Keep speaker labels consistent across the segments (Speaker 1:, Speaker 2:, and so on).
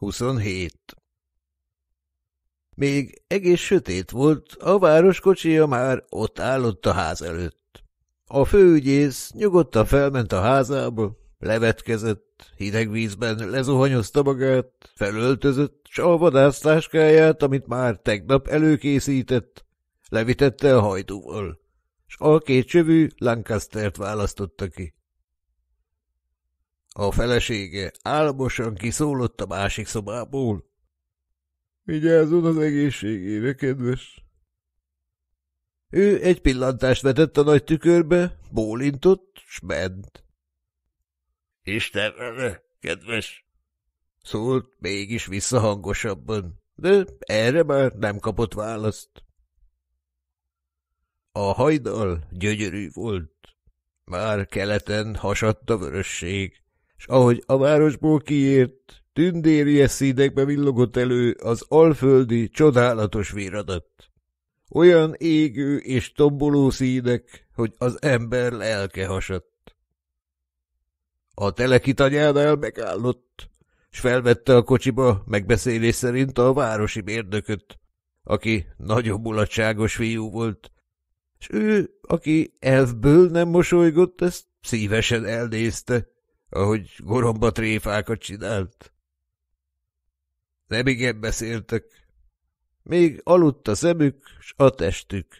Speaker 1: 27. Még egész sötét volt, a városkocsija már ott állott a ház előtt. A főügyész nyugodtan felment a házába, levetkezett, hideg vízben lezuhanyozta magát, felöltözött, s a vadásztáskáját, amit már tegnap előkészített, levitette a hajdúval, s a két csövű Lancastert választotta ki. A felesége álmosan kiszólott a másik szobából. Vigyázzon az egészségére, kedves! Ő egy pillantást vetett a nagy tükörbe, bólintott, s ment. Isten vele, kedves! Szólt mégis visszahangosabban, de erre már nem kapott választ. A hajdal gyönyörű volt. Már keleten hasadt a vörösség és ahogy a városból kiért, tündéri e színekbe villogott elő az alföldi csodálatos véradat. Olyan égő és tomboló színek, hogy az ember lelke hasadt. A telekit anyánál megállott, s felvette a kocsiba megbeszélés szerint a városi mérnököt, aki nagyon mulatságos fiú volt, és ő, aki elfből nem mosolygott, ezt szívesen elnézte ahogy goromba tréfákat csinált. Nem igen beszéltek. Még aludt a szemük, s a testük.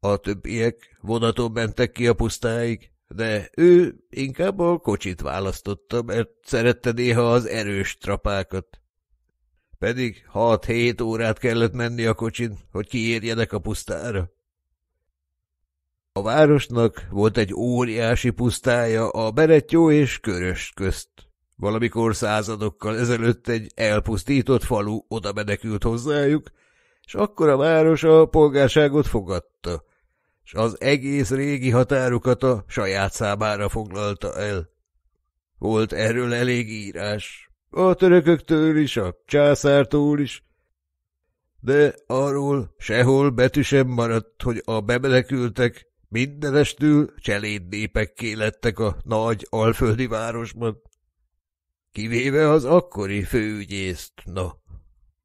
Speaker 1: A többiek vonaton mentek ki a pusztáig, de ő inkább a kocsit választotta, mert szerette néha az erős trapákat. Pedig hat-hét órát kellett menni a kocsin, hogy kiérjenek a pusztára. A városnak volt egy óriási pusztája a Berettyó és Körös közt. Valamikor századokkal ezelőtt egy elpusztított falu oda menekült hozzájuk, és akkor a város a polgárságot fogadta, és az egész régi határukat a saját számára foglalta el. Volt erről elég írás, a törököktől is, a császártól is, de arról sehol betű sem maradt, hogy a bemenekültek Mindenestül cseléd népekké lettek a nagy alföldi városban. Kivéve az akkori főügyészt, na,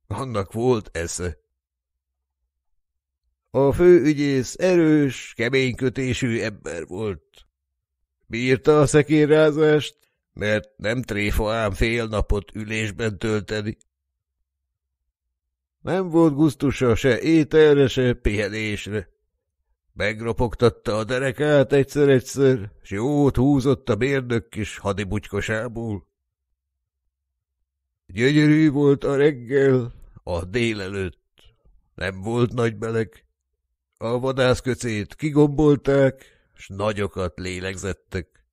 Speaker 1: annak volt esze. A főügyész erős, keménykötésű ember volt. Bírta a szekérázást, mert nem tréfa ám fél napot ülésben tölteni. Nem volt guztusa se ételre, se pihenésre. Megropogtatta a derekát egyszer-egyszer, s jót húzott a bérnök kis hadibutykosából. Gyönyörű volt a reggel, a délelőtt. Nem volt nagy beleg. A vadászköcét kigombolták, s nagyokat lélegzettek.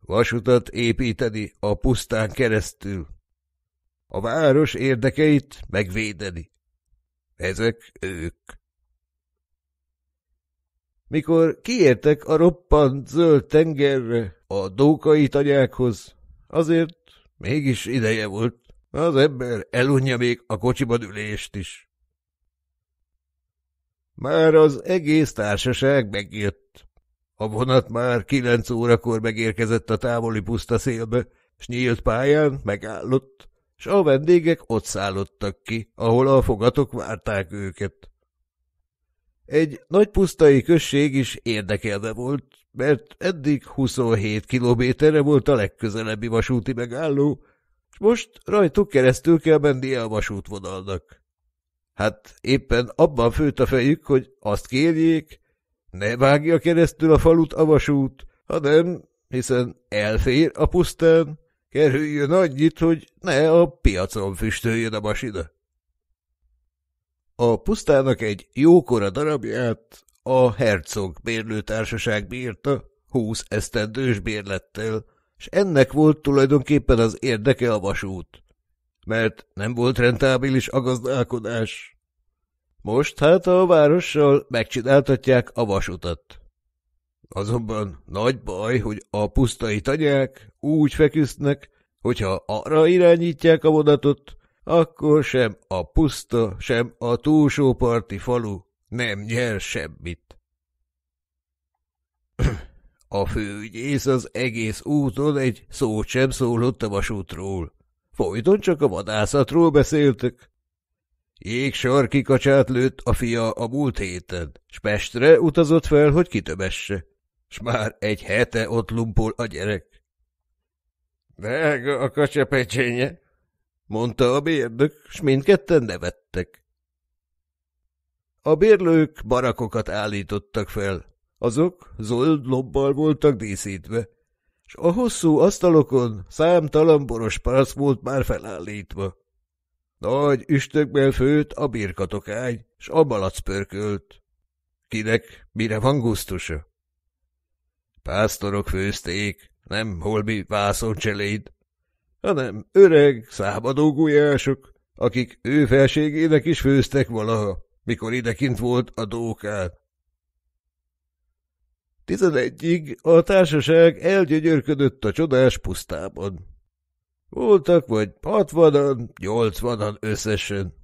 Speaker 1: Vasutat építeni a pusztán keresztül. A város érdekeit megvédeni. Ezek ők. Mikor kiértek a roppant zöld tengerre, a dókai tanyákhoz, azért mégis ideje volt. Az ember elunja még a kocsiban ülést is. Már az egész társaság megjött. A vonat már kilenc órakor megérkezett a távoli puszta szélbe, s nyílt pályán megállott, s a vendégek ott szállottak ki, ahol a fogatok várták őket. Egy nagypusztai község is érdekelve volt, mert eddig 27 kilométerre volt a legközelebbi vasúti megálló, és most rajtuk keresztül kell menni a vasútvonalnak. Hát éppen abban főtt a fejük, hogy azt kérjék, ne vágja keresztül a falut a vasút, hanem, hiszen elfér a pusztán, kerüljön annyit, hogy ne a piacon füstöljön a masina. A pusztának egy jókora darabját a Herzog bérlőtársaság bírta 20 esztendős bérlettel, és ennek volt tulajdonképpen az érdeke a vasút, mert nem volt rentábilis a gazdálkodás. Most hát a várossal megcsináltatják a vasutat. Azonban nagy baj, hogy a pusztai tanyák úgy feküsznek, hogyha arra irányítják a vonatot, akkor sem a puszta, sem a parti falu nem nyer semmit. A főügyész az egész úton egy szót sem szólott a vasútról. Folyton csak a vadászatról beszéltek. Jégsarki kikacsát lőtt a fia a múlt héten, s Pestre utazott fel, hogy kitömesse, s már egy hete ott lumpol a gyerek. Drága a kacsa pecsénye, mondta a bérnök, s mindketten nevettek. A bérlők barakokat állítottak fel, azok zöld lobbal voltak díszítve, s a hosszú asztalokon számtalan boros parasz volt már felállítva. Nagy üstökben főtt a birkatokány, s a malac pörkölt. Kinek mire van gusztusa? Pásztorok főzték, nem holmi vászoncseléd, hanem öreg, szábadó gulyások, akik ő felségének is főztek valaha, mikor idekint volt a dókát. Tizenegyig a társaság elgyönyörködött a csodás pusztában. Voltak vagy hatvanan, nyolcvanan összesen,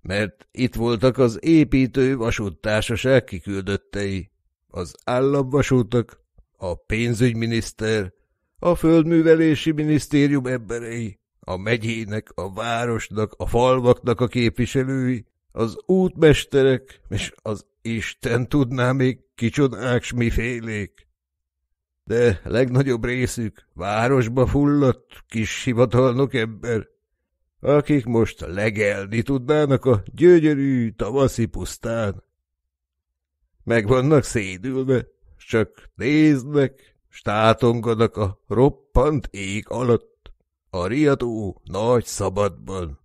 Speaker 1: mert itt voltak az építő vasúttársaság kiküldöttei, az államvasútak, a pénzügyminiszter, a Földművelési Minisztérium emberei, a megyének, a városnak, a falvaknak a képviselői, az útmesterek, és az Isten tudná még kicsodák smifélék. De legnagyobb részük városba fulladt kis hivatalnok ember, akik most legelni tudnának a gyönyörű tavaszi pusztán. Meg vannak szédülve, csak néznek, státonganak a roppant ég alatt, a riadó nagy szabadban.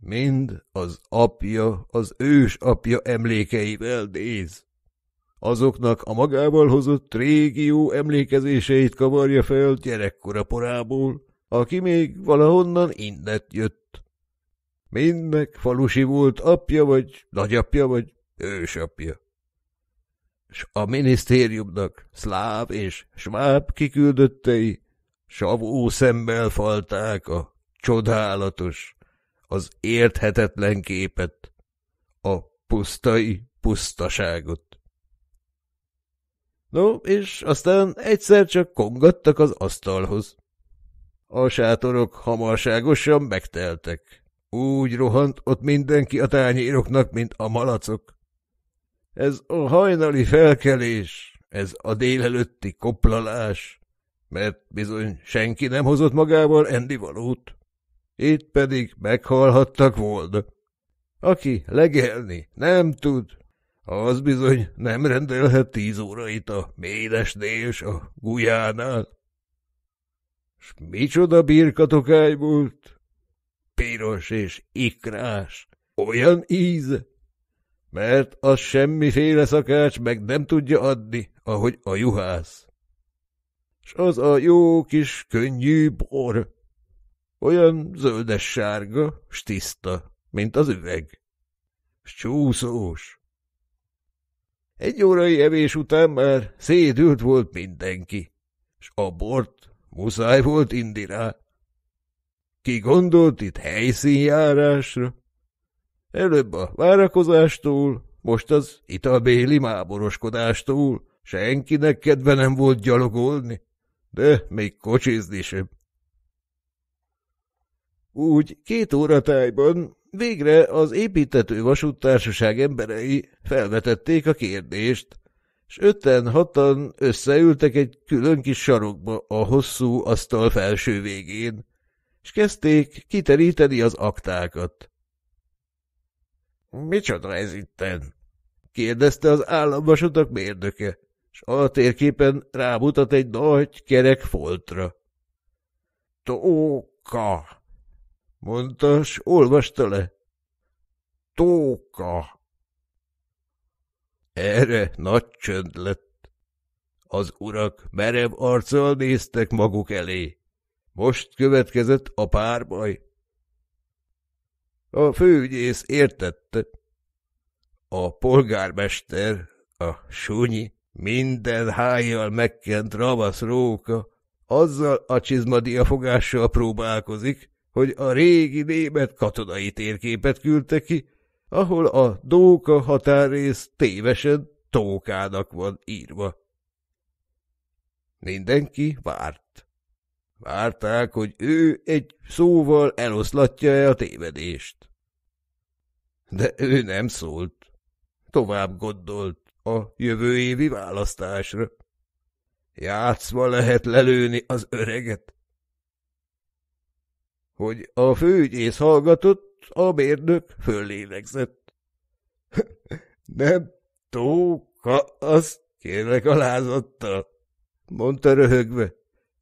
Speaker 1: Mind az apja, az ős apja emlékeivel néz. Azoknak a magával hozott jó emlékezéseit kavarja fel gyerekkora porából, aki még valahonnan innet jött. Mindnek falusi volt apja vagy nagyapja vagy ősapja a minisztériumnak szláv és sváb kiküldöttei savó szemmel falták a csodálatos, az érthetetlen képet, a pusztai pusztaságot. No, és aztán egyszer csak kongattak az asztalhoz. A sátorok hamarságosan megteltek. Úgy rohant ott mindenki a tányéroknak, mint a malacok. Ez a hajnali felkelés, ez a délelőtti koplalás, mert bizony senki nem hozott magával endivalót. Itt pedig meghalhattak volna. Aki legelni nem tud, az bizony nem rendelhet tíz órait a médesnél és a gulyánál. S micsoda birkatokály volt! Piros és ikrás, olyan íze! mert az semmiféle szakács meg nem tudja adni, ahogy a juhász. S az a jó kis könnyű bor, olyan zöldes-sárga, s tiszta, mint az üveg, s csúszós. Egy órai evés után már szédült volt mindenki, s a bort muszáj volt indirá. Ki gondolt itt helyszínjárásra? Előbb a várakozástól, most az italbéli máboroskodástól senkinek kedve nem volt gyalogolni, de még kocsizni sem. Úgy két tájban végre az építető vasúttársaság emberei felvetették a kérdést, s ötten-hatan összeültek egy külön kis sarokba a hosszú asztal felső végén, és kezdték kiteríteni az aktákat. Micsoda ez itten? kérdezte az államvasutak mérnöke, s a térképen rámutat egy nagy kerek foltra. Tóka, mondta, s olvasta le. Tóka. Erre nagy csönd lett. Az urak merev arccal néztek maguk elé. Most következett a párbaj. A főügyész értette. A polgármester, a súnyi minden hájjal megkent ravasz róka, azzal a fogással próbálkozik, hogy a régi német katonai térképet küldte ki, ahol a Dóka határrész tévesen Tókának van írva. Mindenki várt. Várták, hogy ő egy szóval eloszlatja-e a tévedést. De ő nem szólt. Tovább gondolt a jövő évi választásra. Játszva lehet lelőni az öreget. Hogy a főügyész hallgatott, a mérnök föllélegzett. nem tóka, azt kérlek lázattal, mondta röhögve,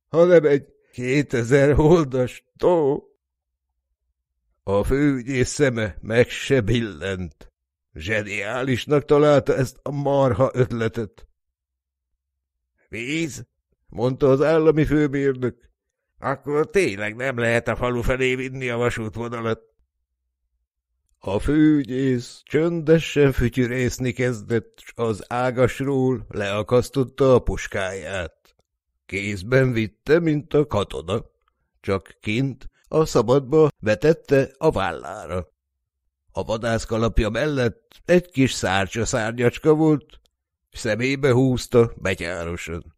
Speaker 1: hanem egy Kétezer holdas tó! A főügyész szeme meg se billent. Zseniálisnak találta ezt a marha ötletet. Víz, mondta az állami főmérnök. Akkor tényleg nem lehet a falu felé vinni a vasútvonalat. A főügyész csöndesen fütyűrészni kezdett, s az ágasról leakasztotta a puskáját. Kézben vitte, mint a katona, csak kint a szabadba vetette a vállára. A vadászkalapja mellett egy kis szárcsa szárnyacska volt, szemébe húzta begyárosan.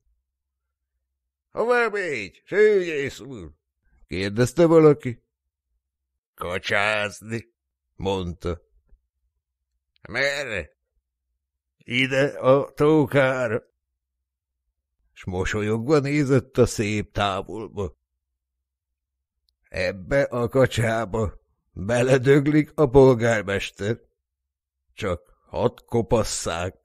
Speaker 1: – Hová megy, sőgyész úr? – kérdezte valaki. – Kacsázni – mondta. – Merre? – Ide a tókára s mosolyogva nézett a szép távolba. Ebbe a kacsába beledöglik a polgármester. Csak hat kopasszák.